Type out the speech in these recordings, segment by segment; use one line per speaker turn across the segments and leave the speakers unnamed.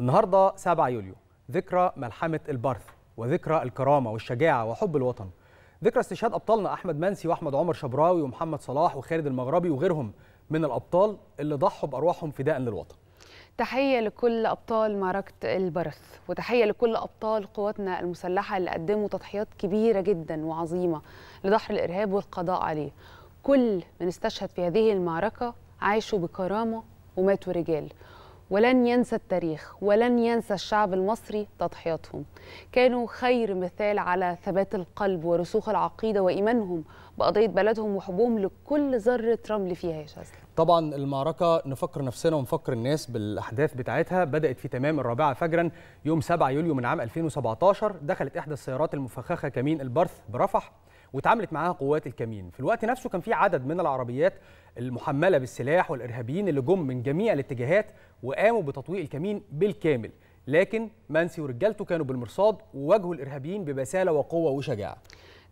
النهارده 7 يوليو ذكرى ملحمه البرث وذكرى الكرامه والشجاعه وحب الوطن ذكرى استشهاد ابطالنا احمد منسي واحمد عمر شبراوي ومحمد صلاح وخالد المغربي وغيرهم من الابطال اللي ضحوا بارواحهم فداء للوطن
تحية لكل أبطال معركة البرث وتحية لكل أبطال قواتنا المسلحة اللي قدموا تضحيات كبيرة جدا وعظيمة لدحر الإرهاب والقضاء عليه كل من استشهد في هذه المعركة عاشوا بكرامة وماتوا رجال ولن ينسى التاريخ ولن ينسى الشعب المصري تضحياتهم كانوا خير مثال على ثبات القلب ورسوخ العقيدة وإيمانهم بقضية بلدهم وحبهم لكل ذرة رمل فيها يا شاذلي
طبعا المعركة نفكر نفسنا ونفكر الناس بالأحداث بتاعتها بدأت في تمام الرابعة فجرا يوم 7 يوليو من عام 2017 دخلت إحدى السيارات المفخخة كمين البرث برفح واتعاملت معاها قوات الكمين في الوقت نفسه كان في عدد من العربيات المحمله بالسلاح والارهابيين اللي جم من جميع الاتجاهات وقاموا بتطويق الكمين بالكامل لكن منسي ورجالته كانوا بالمرصاد وواجهوا الارهابيين ببساله وقوه وشجاعه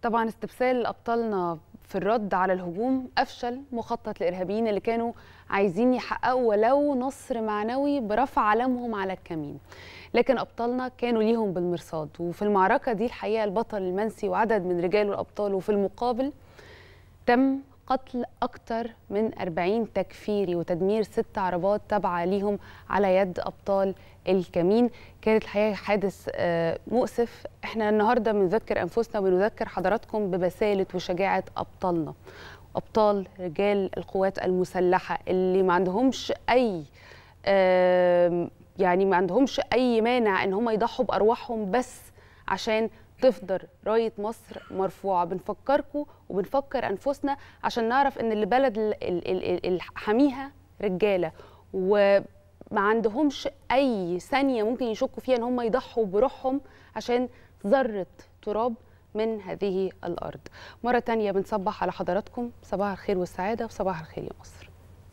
طبعا استبسال ابطالنا في الرد على الهجوم أفشل مخطط الإرهابيين اللي كانوا عايزين يحققوا ولو نصر معنوي برفع علمهم على الكمين لكن أبطالنا كانوا ليهم بالمرصاد وفي المعركة دي الحقيقة البطل المنسي وعدد من رجاله الابطال وفي المقابل تم قتل أكثر من 40 تكفيري وتدمير ست عربات تابعة ليهم على يد أبطال الكمين كانت الحقيقة حادث آه، مؤسف احنا النهاردة بنذكر أنفسنا وبنذكر حضراتكم ببسالة وشجاعة أبطالنا أبطال رجال القوات المسلحة اللي ما عندهمش أي يعني ما عندهمش أي مانع إن هم يضحوا بأرواحهم بس عشان تفضل رايه مصر مرفوعه بنفكركم وبنفكر انفسنا عشان نعرف ان اللي بلد حاميها رجاله وما عندهمش اي ثانيه ممكن يشكوا فيها ان هم يضحوا بروحهم عشان ذره تراب من هذه الارض مره تانية بنصبح على حضراتكم صباح الخير والسعاده وصباح الخير يا مصر